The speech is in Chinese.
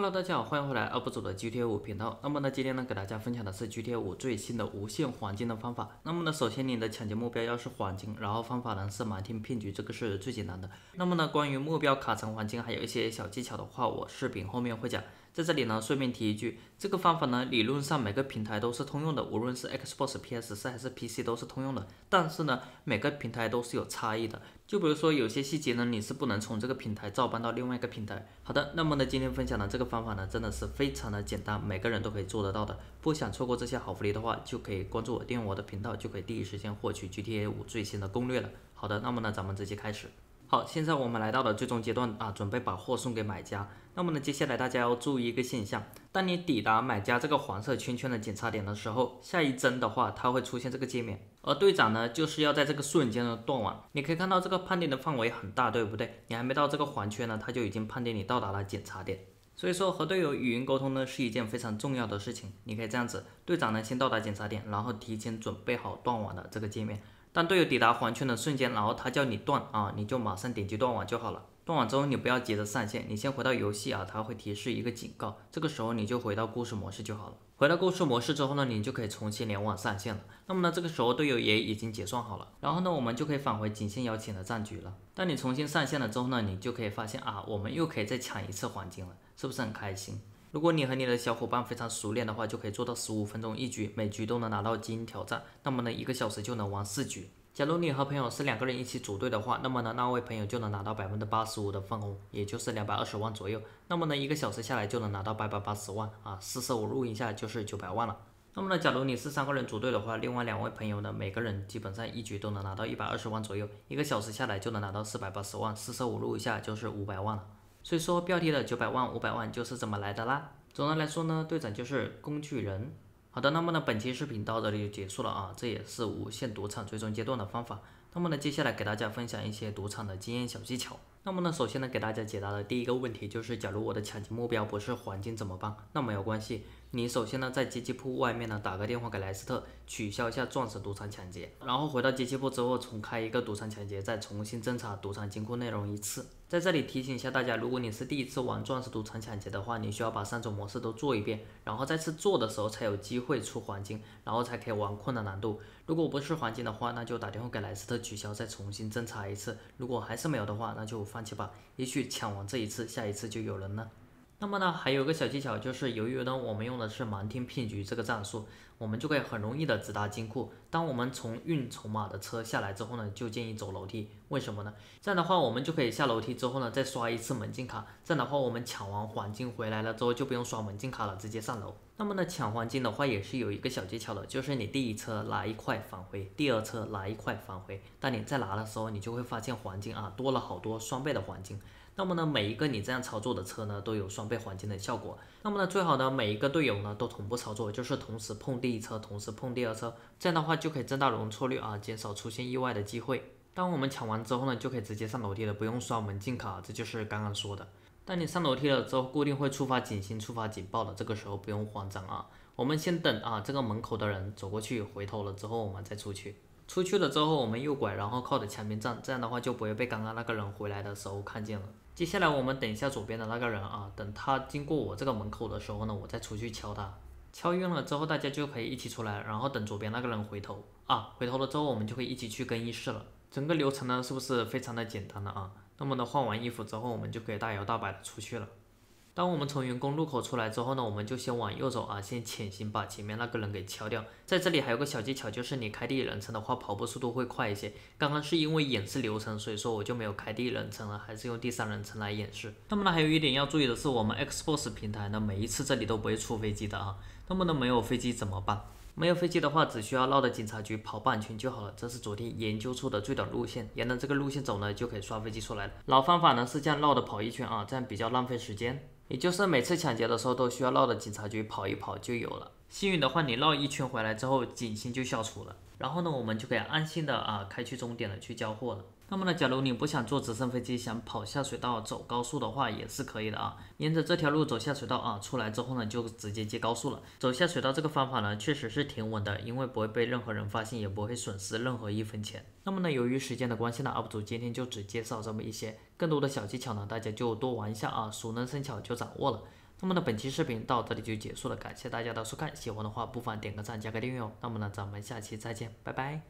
Hello，大家好，欢迎回来 UP 主的 GT a 五频道。那么呢，今天呢，给大家分享的是 GT a 五最新的无限黄金的方法。那么呢，首先你的抢劫目标要是黄金，然后方法呢是瞒天骗局，这个是最简单的。那么呢，关于目标卡层黄金还有一些小技巧的话，我视频后面会讲。在这里呢，顺便提一句，这个方法呢，理论上每个平台都是通用的，无论是 Xbox、PS4 还是 PC 都是通用的。但是呢，每个平台都是有差异的，就比如说有些细节呢，你是不能从这个平台照搬到另外一个平台。好的，那么呢，今天分享的这个方法呢，真的是非常的简单，每个人都可以做得到的。不想错过这些好福利的话，就可以关注我，订阅我的频道，就可以第一时间获取 GTA5 最新的攻略了。好的，那么呢，咱们直接开始。好，现在我们来到了最终阶段啊，准备把货送给买家。那么呢，接下来大家要注意一个现象，当你抵达买家这个黄色圈圈的检查点的时候，下一帧的话，它会出现这个界面，而队长呢，就是要在这个瞬间断网。你可以看到这个判定的范围很大，对不对？你还没到这个黄圈呢，它就已经判定你到达了检查点。所以说和队友语音沟通呢，是一件非常重要的事情。你可以这样子，队长呢先到达检查点，然后提前准备好断网的这个界面。当队友抵达黄圈的瞬间，然后他叫你断啊，你就马上点击断网就好了。断网之后，你不要急着上线，你先回到游戏啊，他会提示一个警告，这个时候你就回到故事模式就好了。回到故事模式之后呢，你就可以重新联网上线了。那么呢，这个时候队友也已经结算好了，然后呢，我们就可以返回仅限邀请的战局了。当你重新上线了之后呢，你就可以发现啊，我们又可以再抢一次黄金了，是不是很开心？如果你和你的小伙伴非常熟练的话，就可以做到十五分钟一局，每局都能拿到金挑战。那么呢，一个小时就能玩四局。假如你和朋友是两个人一起组队的话，那么呢，那位朋友就能拿到百分之八十五的分红，也就是两百二十万左右。那么呢，一个小时下来就能拿到八百八十万啊，四舍五入一下就是九百万了。那么呢，假如你是三个人组队的话，另外两位朋友呢，每个人基本上一局都能拿到一百二十万左右，一个小时下来就能拿到四百八十万，四舍五入一下就是五百万了。所以说，标题的九百万、五百万就是怎么来的啦。总的来说呢，队长就是工具人。好的，那么呢，本期视频到这里就结束了啊。这也是无限赌场最终阶段的方法。那么呢，接下来给大家分享一些赌场的经验小技巧。那么呢，首先呢，给大家解答的第一个问题就是，假如我的抢劫目标不是黄金怎么办？那没有关系。你首先呢，在机器铺外面呢，打个电话给莱斯特，取消一下钻石赌场抢劫，然后回到机器铺之后，重开一个赌场抢劫，再重新侦查赌场金库内容一次。在这里提醒一下大家，如果你是第一次玩钻石赌场抢劫的话，你需要把三种模式都做一遍，然后再次做的时候才有机会出黄金，然后才可以玩困难难度。如果不是黄金的话，那就打电话给莱斯特取消，再重新侦查一次。如果还是没有的话，那就放。放弃吧，也许抢完这一次，下一次就有人了。那么呢，还有个小技巧，就是由于呢我们用的是盲听骗局这个战术，我们就可以很容易的直达金库。当我们从运筹码的车下来之后呢，就建议走楼梯。为什么呢？这样的话，我们就可以下楼梯之后呢，再刷一次门禁卡。这样的话，我们抢完黄金回来了之后就不用刷门禁卡了，直接上楼。那么呢，抢黄金的话也是有一个小技巧的，就是你第一车拿一块返回，第二车拿一块返回。当你再拿的时候，你就会发现黄金啊多了好多，双倍的黄金。那么呢，每一个你这样操作的车呢，都有双倍黄金的效果。那么呢，最好呢，每一个队友呢都同步操作，就是同时碰第一车，同时碰第二车，这样的话就可以增大容错率啊，减少出现意外的机会。当我们抢完之后呢，就可以直接上楼梯了，不用刷门禁卡，这就是刚刚说的。当你上楼梯了之后，固定会触发警星，触发警报的，这个时候不用慌张啊，我们先等啊，这个门口的人走过去，回头了之后我们再出去。出去了之后，我们右拐，然后靠着墙边站，这样的话就不会被刚刚那个人回来的时候看见了。接下来我们等一下左边的那个人啊，等他经过我这个门口的时候呢，我再出去敲他。敲晕了之后，大家就可以一起出来，然后等左边那个人回头啊，回头了之后，我们就可以一起去更衣室了。整个流程呢，是不是非常的简单了啊？那么呢，换完衣服之后，我们就可以大摇大摆的出去了。当我们从员工路口出来之后呢，我们就先往右走啊，先潜行把前面那个人给敲掉。在这里还有个小技巧，就是你开第一人称的话，跑步速度会快一些。刚刚是因为演示流程，所以说我就没有开第一人称了，还是用第三人称来演示。那么呢，还有一点要注意的是，我们 Xbox 平台呢，每一次这里都不会出飞机的啊。那么呢，没有飞机怎么办？没有飞机的话，只需要绕着警察局跑半圈就好了。这是昨天研究出的最短路线，沿着这个路线走呢，就可以刷飞机出来了。老方法呢是这样绕着跑一圈啊，这样比较浪费时间。也就是每次抢劫的时候都需要绕着警察局跑一跑就有了。幸运的话，你绕一圈回来之后，警情就消除了。然后呢，我们就可以安心的啊开去终点了，去交货了。那么呢，假如你不想坐直升飞机，想跑下水道走高速的话，也是可以的啊。沿着这条路走下水道啊，出来之后呢，就直接接高速了。走下水道这个方法呢，确实是挺稳的，因为不会被任何人发现，也不会损失任何一分钱。那么呢，由于时间的关系呢，UP 主今天就只介绍这么一些，更多的小技巧呢，大家就多玩一下啊，熟能生巧就掌握了。那么呢，本期视频到这里就结束了，感谢大家的收看。喜欢的话，不妨点个赞，加个订阅哦。那么呢，咱们下期再见，拜拜。